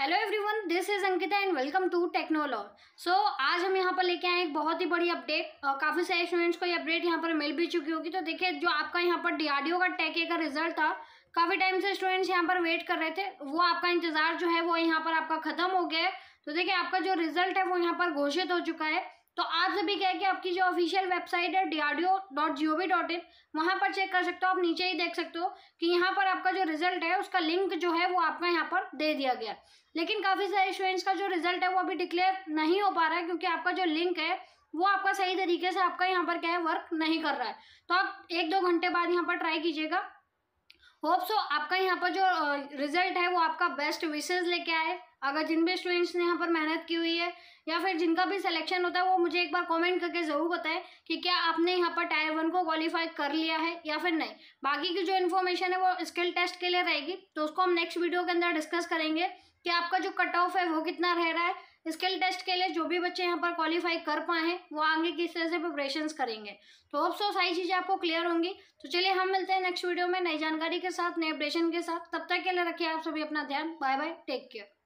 hello everyone this is Ankita and welcome to technology so आज हम यहाँ पर लेके आए एक बहुत ही बड़ी अपडेट काफ़ी सारे स्टूडेंट्स को ये अपडेट यहाँ पर मिल भी चुकी होगी तो देखिए जो आपका यहाँ पर डीआरडीओ का टैके का रिजल्ट था काफ़ी टाइम से स्टूडेंट्स यहाँ पर वेट कर रहे थे वो आपका इंतजार जो है वो यहाँ पर आपका खत्म हो गया है तो देखिए आपका जो रिजल्ट है वो यहाँ पर घोषित हो चुका है तो आप सभी क्या है कि आपकी जो ऑफिशियल वेबसाइट है D R D O dot G O V dot in वहाँ पर चेक कर सकते हो आप नीचे ही देख सकते हो कि यहाँ पर आपका जो रिजल्ट है उसका लिंक जो है वो आपका यहाँ पर दे दिया गया लेकिन काफ़ी सारे स्टूडेंट्स का जो रिजल्ट है वो अभी डिक्लेयर नहीं हो पा रहा है क्योंकि आपका जो लिंक है वो आपका सही तरीके से आपका यहाँ पर क्या है वर्क नहीं कर रहा है तो आप एक दो घंटे बाद यहाँ पर ट्राई कीजिएगा होप सो आपका यहाँ पर जो रिजल्ट है वो आपका बेस्ट विशेज लेके आए अगर जिन भी स्टूडेंट्स ने यहाँ पर मेहनत की हुई है या फिर जिनका भी सिलेक्शन होता है वो मुझे एक बार कमेंट करके ज़रूर बताएं कि क्या आपने यहाँ पर टायर वन को क्वालिफाई कर लिया है या फिर नहीं बाकी की जो इन्फॉर्मेशन है वो स्किल टेस्ट के लिए रहेगी तो उसको हम नेक्स्ट वीडियो के अंदर डिस्कस करेंगे कि आपका जो कट ऑफ है वो कितना रह रहा है स्किल टेस्ट के लिए जो भी बच्चे यहाँ पर क्वालिफाई कर पाए हैं वो आगे किस तरह से प्रिपरेशन करेंगे तो अब सो सारी चीज़ें आपको क्लियर होंगी तो चलिए हम मिलते हैं नेक्स्ट वीडियो में नई जानकारी के साथ नए ऑपरेशन के साथ तब तक के लिए रखिए आप सभी अपना ध्यान बाय बाय टेक केयर